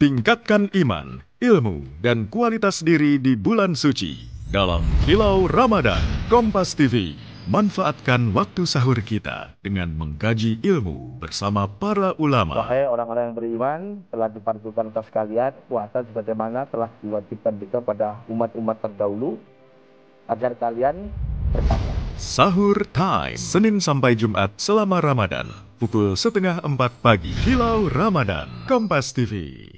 Tingkatkan iman, ilmu, dan kualitas diri di bulan suci dalam Kilau Ramadan Kompas TV. Manfaatkan waktu sahur kita dengan mengkaji ilmu bersama para ulama. Wahai orang-orang yang beriman, telah dipantukan atas kalian puasa sebagaimana telah diwajibkan kita pada umat-umat terdahulu agar kalian bertanya. Sahur Time, Senin sampai Jumat selama Ramadan, pukul setengah empat pagi. hilau Ramadan, Kompas TV.